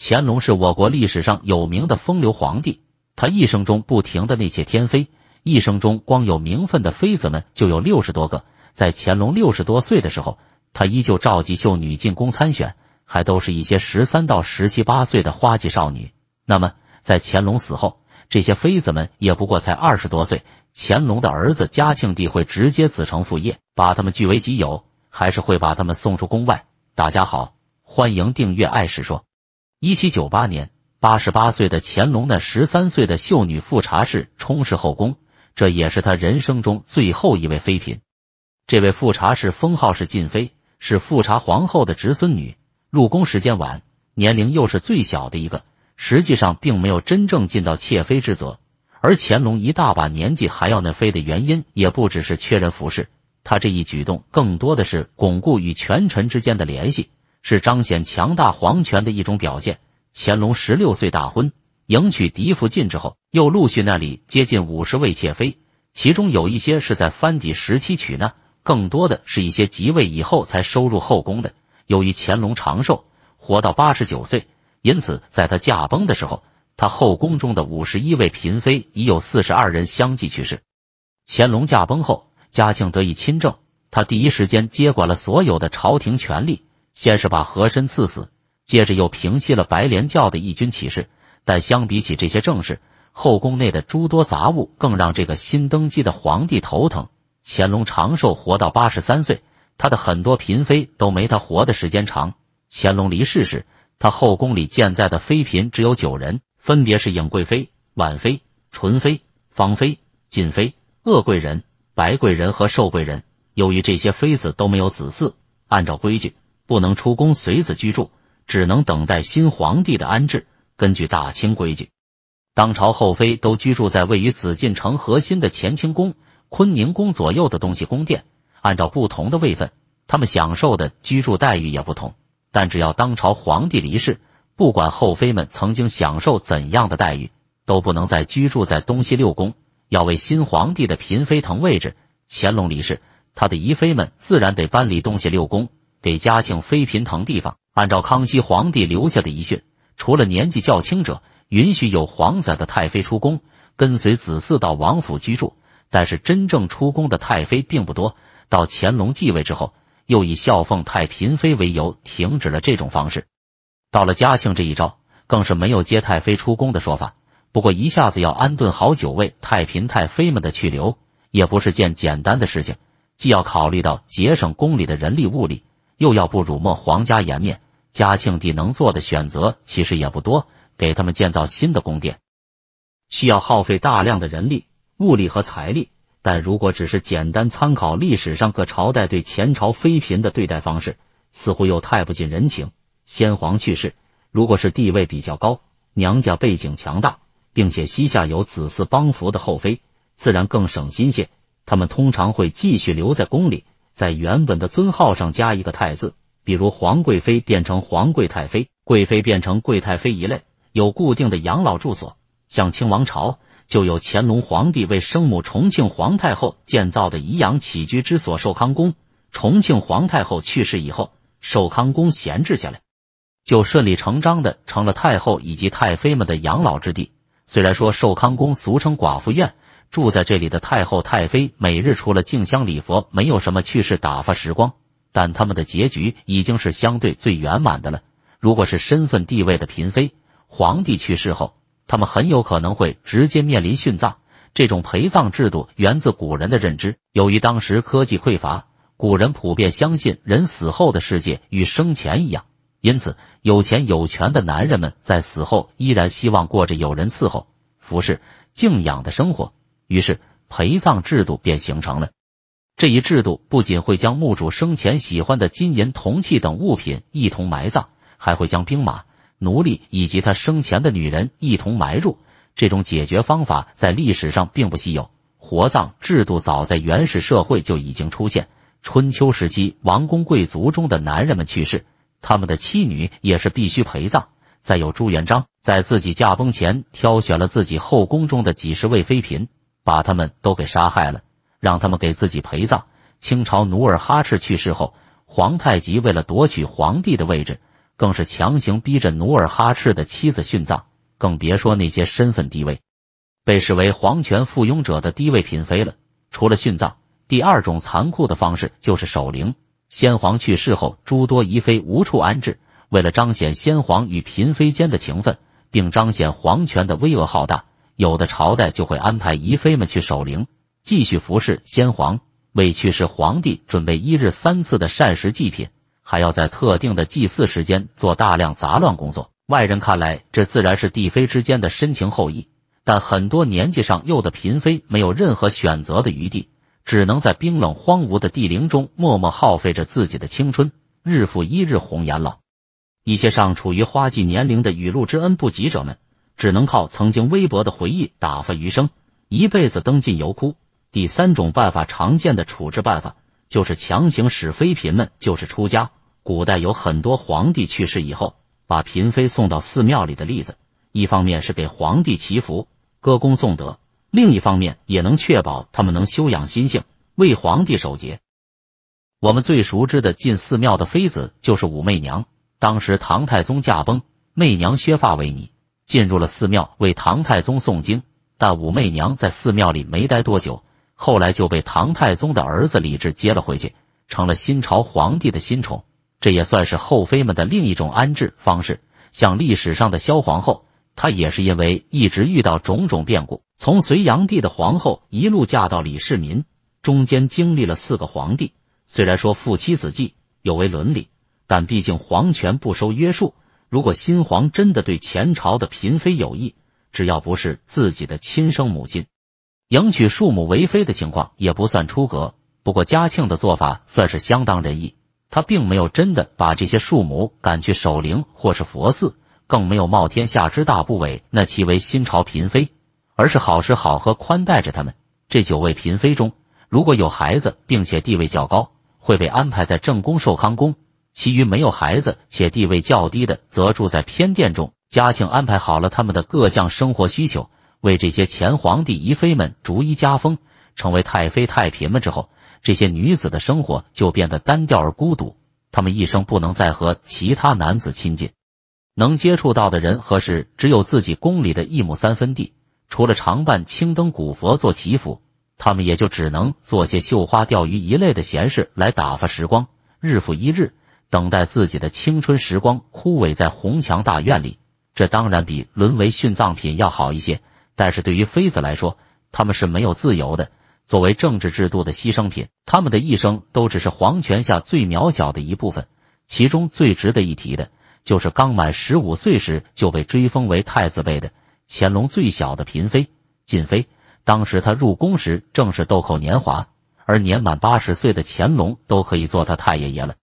乾隆是我国历史上有名的风流皇帝，他一生中不停的内妾天妃，一生中光有名分的妃子们就有六十多个。在乾隆六十多岁的时候，他依旧召集秀女进宫参选，还都是一些十三到十七八岁的花季少女。那么，在乾隆死后，这些妃子们也不过才二十多岁。乾隆的儿子嘉庆帝会直接子承父业，把他们据为己有，还是会把他们送出宫外？大家好，欢迎订阅《爱史说》。一七九八年，八十八岁的乾隆，那十三岁的秀女富察氏充实后宫，这也是他人生中最后一位妃嫔。这位富察氏封号是晋妃，是富察皇后的侄孙女，入宫时间晚，年龄又是最小的一个，实际上并没有真正尽到妾妃之责。而乾隆一大把年纪还要那妃的原因，也不只是缺人服侍，他这一举动更多的是巩固与权臣之间的联系。是彰显强大皇权的一种表现。乾隆十六岁大婚，迎娶嫡福晋之后，又陆续那里接近五十位妾妃，其中有一些是在藩邸时期娶呢，更多的是一些即位以后才收入后宫的。由于乾隆长寿，活到八十九岁，因此在他驾崩的时候，他后宫中的五十一位嫔妃已有四十二人相继去世。乾隆驾崩后，嘉庆得以亲政，他第一时间接管了所有的朝廷权力。先是把和珅赐死，接着又平息了白莲教的义军起事。但相比起这些政事，后宫内的诸多杂物更让这个新登基的皇帝头疼。乾隆长寿，活到八十三岁，他的很多嫔妃都没他活的时间长。乾隆离世时，他后宫里健在的妃嫔只有九人，分别是颖贵妃、婉妃、纯妃、芳妃、晋妃、鄂贵人、白贵人和寿贵人。由于这些妃子都没有子嗣，按照规矩。不能出宫随子居住，只能等待新皇帝的安置。根据大清规矩，当朝后妃都居住在位于紫禁城核心的乾清宫、坤宁宫左右的东西宫殿。按照不同的位分，他们享受的居住待遇也不同。但只要当朝皇帝离世，不管后妃们曾经享受怎样的待遇，都不能再居住在东西六宫，要为新皇帝的嫔妃腾位置。乾隆离世，他的遗妃们自然得搬离东西六宫。给嘉庆妃嫔腾地方，按照康熙皇帝留下的遗训，除了年纪较轻者，允许有皇仔的太妃出宫，跟随子嗣到王府居住。但是真正出宫的太妃并不多。到乾隆继位之后，又以孝奉太嫔妃为由，停止了这种方式。到了嘉庆这一招，更是没有接太妃出宫的说法。不过一下子要安顿好九位太嫔太妃们的去留，也不是件简单的事情，既要考虑到节省宫里的人力物力。又要不辱没皇家颜面，嘉庆帝能做的选择其实也不多。给他们建造新的宫殿，需要耗费大量的人力、物力和财力。但如果只是简单参考历史上各朝代对前朝妃嫔的对待方式，似乎又太不近人情。先皇去世，如果是地位比较高、娘家背景强大，并且膝下有子嗣帮扶的后妃，自然更省心些。他们通常会继续留在宫里。在原本的尊号上加一个太字，比如皇贵妃变成皇贵太妃，贵妃变成贵太妃一类，有固定的养老住所。像清王朝就有乾隆皇帝为生母重庆皇太后建造的颐养起居之所寿康宫。重庆皇太后去世以后，寿康宫闲置下来，就顺理成章的成了太后以及太妃们的养老之地。虽然说寿康宫俗称寡妇院。住在这里的太后太妃，每日除了敬香礼佛，没有什么趣事打发时光。但他们的结局已经是相对最圆满的了。如果是身份地位的嫔妃，皇帝去世后，他们很有可能会直接面临殉葬。这种陪葬制度源自古人的认知。由于当时科技匮乏，古人普遍相信人死后的世界与生前一样，因此有钱有权的男人们在死后依然希望过着有人伺候、服侍、敬仰的生活。于是陪葬制度便形成了。这一制度不仅会将墓主生前喜欢的金银铜器等物品一同埋葬，还会将兵马、奴隶以及他生前的女人一同埋入。这种解决方法在历史上并不稀有。活葬制度早在原始社会就已经出现。春秋时期，王公贵族中的男人们去世，他们的妻女也是必须陪葬。再有朱元璋在自己驾崩前挑选了自己后宫中的几十位妃嫔。把他们都给杀害了，让他们给自己陪葬。清朝努尔哈赤去世后，皇太极为了夺取皇帝的位置，更是强行逼着努尔哈赤的妻子殉葬，更别说那些身份低微、被视为皇权附庸者的低位嫔妃了。除了殉葬，第二种残酷的方式就是守灵。先皇去世后，诸多遗妃无处安置，为了彰显先皇与嫔妃间的情分，并彰显皇权的巍峨浩大。有的朝代就会安排姨妃们去守灵，继续服侍先皇，为去世皇帝准备一日三次的膳食祭品，还要在特定的祭祀时间做大量杂乱工作。外人看来，这自然是帝妃之间的深情厚谊，但很多年纪尚幼的嫔妃没有任何选择的余地，只能在冰冷荒芜的帝陵中默默耗费着自己的青春，日复一日红颜老。一些尚处于花季年龄的雨露之恩不及者们。只能靠曾经微薄的回忆打发余生，一辈子登进油窟。第三种办法常见的处置办法，就是强行使妃嫔们就是出家。古代有很多皇帝去世以后，把嫔妃送到寺庙里的例子，一方面是给皇帝祈福，歌功颂德；另一方面也能确保他们能修养心性，为皇帝守节。我们最熟知的进寺庙的妃子就是武媚娘。当时唐太宗驾崩，媚娘削发为尼。进入了寺庙为唐太宗诵经，但武媚娘在寺庙里没待多久，后来就被唐太宗的儿子李治接了回去，成了新朝皇帝的新宠。这也算是后妃们的另一种安置方式。像历史上的萧皇后，她也是因为一直遇到种种变故，从隋炀帝的皇后一路嫁到李世民，中间经历了四个皇帝。虽然说父妻子继有违伦理，但毕竟皇权不受约束。如果新皇真的对前朝的嫔妃有意，只要不是自己的亲生母亲，迎娶庶母为妃的情况也不算出格。不过嘉庆的做法算是相当仁义，他并没有真的把这些庶母赶去守灵或是佛寺，更没有冒天下之大不韪那其为新朝嫔妃，而是好吃好喝宽待着他们。这九位嫔妃中，如果有孩子并且地位较高，会被安排在正宫寿康宫。其余没有孩子且地位较低的，则住在偏殿中。嘉庆安排好了他们的各项生活需求，为这些前皇帝遗妃们逐一加封，成为太妃、太嫔们之后，这些女子的生活就变得单调而孤独。她们一生不能再和其他男子亲近，能接触到的人和事只有自己宫里的一亩三分地。除了常伴青灯古佛做祈福，他们也就只能做些绣花、钓鱼一类的闲事来打发时光，日复一日。等待自己的青春时光枯萎在红墙大院里，这当然比沦为殉葬品要好一些。但是，对于妃子来说，他们是没有自由的。作为政治制度的牺牲品，他们的一生都只是皇权下最渺小的一部分。其中最值得一提的，就是刚满十五岁时就被追封为太子妃的乾隆最小的嫔妃，晋妃。当时她入宫时正是豆蔻年华，而年满八十岁的乾隆都可以做她太爷爷了。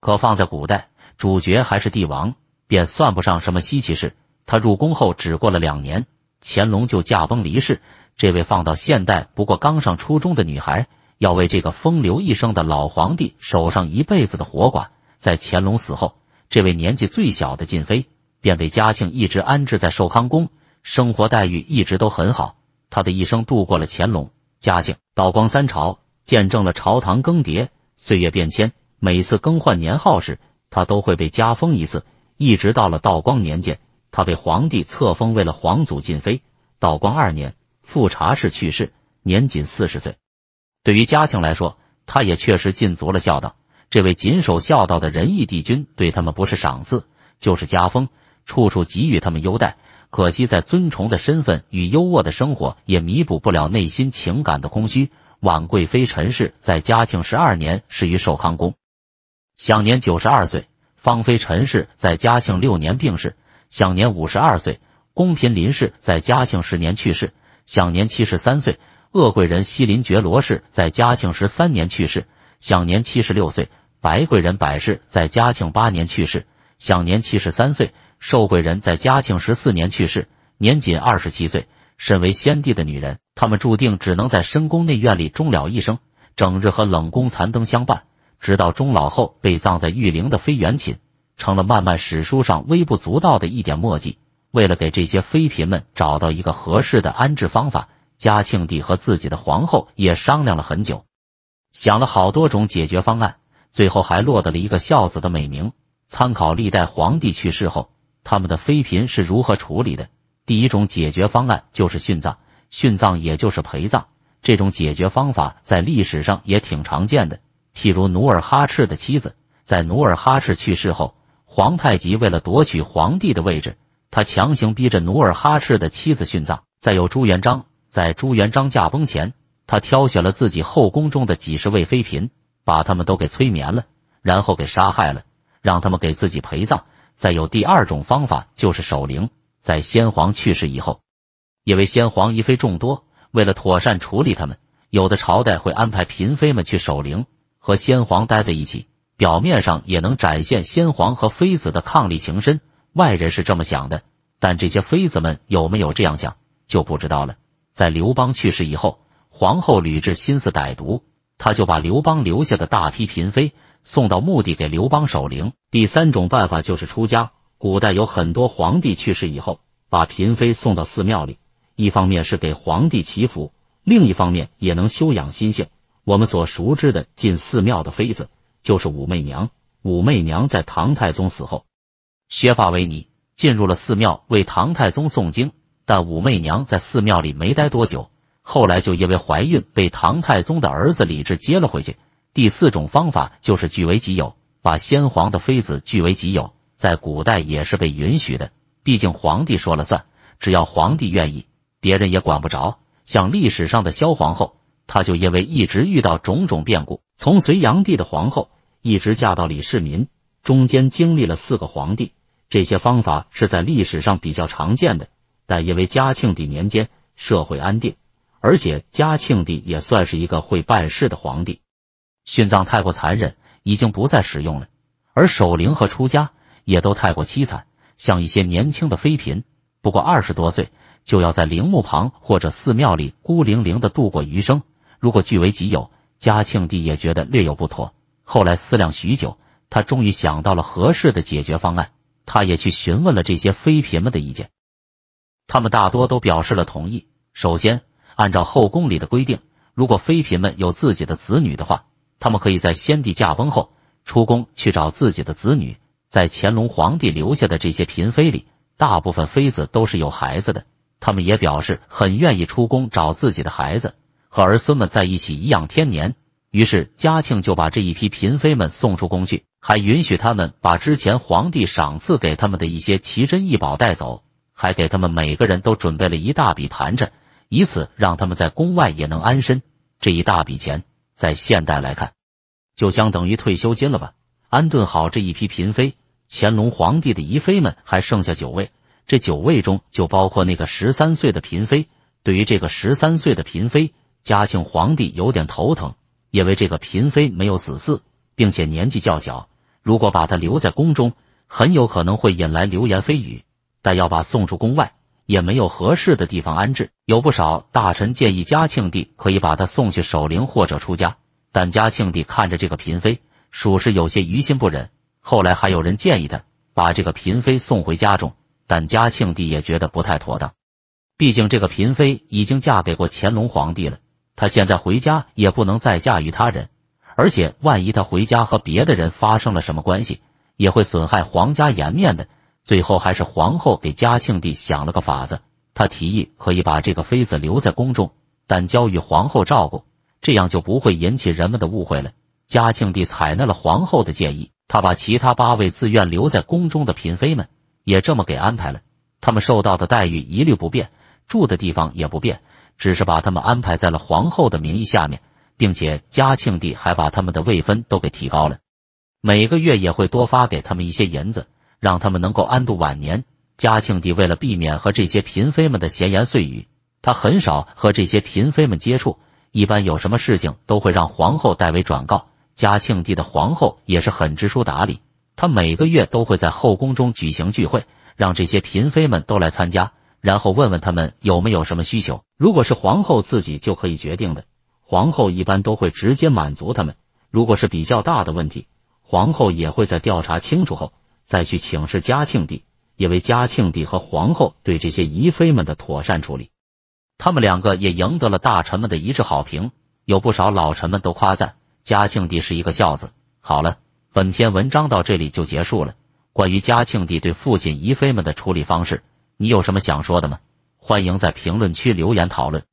可放在古代，主角还是帝王，便算不上什么稀奇事。他入宫后只过了两年，乾隆就驾崩离世。这位放到现代，不过刚上初中的女孩，要为这个风流一生的老皇帝守上一辈子的活寡。在乾隆死后，这位年纪最小的晋妃便被嘉庆一直安置在寿康宫，生活待遇一直都很好。她的一生度过了乾隆、嘉庆、道光三朝，见证了朝堂更迭、岁月变迁。每次更换年号时，他都会被加封一次，一直到了道光年间，他被皇帝册封为了皇祖敬妃。道光二年，富察氏去世，年仅四十岁。对于嘉庆来说，他也确实尽足了孝道。这位谨守孝道的仁义帝君，对他们不是赏赐，就是加封，处处给予他们优待。可惜，在尊崇的身份与优渥的生活，也弥补不了内心情感的空虚。婉贵妃陈氏在嘉庆十二年逝于寿康宫。享年九十二岁，芳妃陈氏在嘉庆六年病逝，享年五十二岁；宫嫔林氏在嘉庆十年去世，享年七十三岁；鄂贵人西林觉罗氏在嘉庆十三年去世，享年七十六岁；白贵人百氏在嘉庆八年去世，享年七十三岁；寿贵人在嘉庆十四年去世，年仅二十七岁。身为先帝的女人，她们注定只能在深宫内院里终了一生，整日和冷宫残灯相伴。直到终老后被葬在玉陵的妃园寝，成了漫漫史书上微不足道的一点墨迹。为了给这些妃嫔们找到一个合适的安置方法，嘉庆帝和自己的皇后也商量了很久，想了好多种解决方案，最后还落得了一个孝子的美名。参考历代皇帝去世后他们的妃嫔是如何处理的，第一种解决方案就是殉葬，殉葬也就是陪葬，这种解决方法在历史上也挺常见的。譬如努尔哈赤的妻子，在努尔哈赤去世后，皇太极为了夺取皇帝的位置，他强行逼着努尔哈赤的妻子殉葬。再有朱元璋，在朱元璋驾崩前，他挑选了自己后宫中的几十位妃嫔，把他们都给催眠了，然后给杀害了，让他们给自己陪葬。再有第二种方法就是守灵，在先皇去世以后，因为先皇遗妃众多，为了妥善处理他们，有的朝代会安排嫔妃们去守灵。和先皇待在一起，表面上也能展现先皇和妃子的伉俪情深，外人是这么想的，但这些妃子们有没有这样想就不知道了。在刘邦去世以后，皇后吕雉心思歹毒，她就把刘邦留下的大批嫔妃送到墓地给刘邦守灵。第三种办法就是出家，古代有很多皇帝去世以后，把嫔妃送到寺庙里，一方面是给皇帝祈福，另一方面也能修养心性。我们所熟知的进寺庙的妃子就是武媚娘。武媚娘在唐太宗死后，削发为尼，进入了寺庙为唐太宗诵经。但武媚娘在寺庙里没待多久，后来就因为怀孕被唐太宗的儿子李治接了回去。第四种方法就是据为己有，把先皇的妃子据为己有，在古代也是被允许的。毕竟皇帝说了算，只要皇帝愿意，别人也管不着。像历史上的萧皇后。他就因为一直遇到种种变故，从隋炀帝的皇后一直嫁到李世民，中间经历了四个皇帝。这些方法是在历史上比较常见的，但因为嘉庆帝年间社会安定，而且嘉庆帝也算是一个会办事的皇帝，殉葬太过残忍，已经不再使用了。而守灵和出家也都太过凄惨，像一些年轻的妃嫔，不过二十多岁就要在陵墓旁或者寺庙里孤零零的度过余生。如果据为己有，嘉庆帝也觉得略有不妥。后来思量许久，他终于想到了合适的解决方案。他也去询问了这些妃嫔们的意见，他们大多都表示了同意。首先，按照后宫里的规定，如果妃嫔们有自己的子女的话，他们可以在先帝驾崩后出宫去找自己的子女。在乾隆皇帝留下的这些嫔妃里，大部分妃子都是有孩子的，他们也表示很愿意出宫找自己的孩子。和儿孙们在一起颐养天年，于是嘉庆就把这一批嫔妃们送出宫去，还允许他们把之前皇帝赏赐给他们的一些奇珍异宝带走，还给他们每个人都准备了一大笔盘缠，以此让他们在宫外也能安身。这一大笔钱，在现代来看，就相当于退休金了吧？安顿好这一批嫔妃，乾隆皇帝的姨妃们还剩下九位，这九位中就包括那个十三岁的嫔妃。对于这个十三岁的嫔妃，嘉庆皇帝有点头疼，因为这个嫔妃没有子嗣，并且年纪较小。如果把她留在宫中，很有可能会引来流言蜚语；但要把送出宫外，也没有合适的地方安置。有不少大臣建议嘉庆帝可以把她送去守灵或者出家，但嘉庆帝看着这个嫔妃，属实有些于心不忍。后来还有人建议他把这个嫔妃送回家中，但嘉庆帝也觉得不太妥当，毕竟这个嫔妃已经嫁给过乾隆皇帝了。他现在回家也不能再嫁与他人，而且万一他回家和别的人发生了什么关系，也会损害皇家颜面的。最后还是皇后给嘉庆帝想了个法子，他提议可以把这个妃子留在宫中，但交与皇后照顾，这样就不会引起人们的误会了。嘉庆帝采纳了皇后的建议，他把其他八位自愿留在宫中的嫔妃们也这么给安排了，他们受到的待遇一律不变，住的地方也不变。只是把他们安排在了皇后的名义下面，并且嘉庆帝还把他们的位分都给提高了，每个月也会多发给他们一些银子，让他们能够安度晚年。嘉庆帝为了避免和这些嫔妃们的闲言碎语，他很少和这些嫔妃们接触，一般有什么事情都会让皇后代为转告。嘉庆帝的皇后也是很知书达理，她每个月都会在后宫中举行聚会，让这些嫔妃们都来参加。然后问问他们有没有什么需求，如果是皇后自己就可以决定的，皇后一般都会直接满足他们。如果是比较大的问题，皇后也会在调查清楚后再去请示嘉庆帝，因为嘉庆帝和皇后对这些宜妃们的妥善处理，他们两个也赢得了大臣们的一致好评，有不少老臣们都夸赞嘉庆帝是一个孝子。好了，本篇文章到这里就结束了。关于嘉庆帝对父亲宜妃们的处理方式。你有什么想说的吗？欢迎在评论区留言讨论。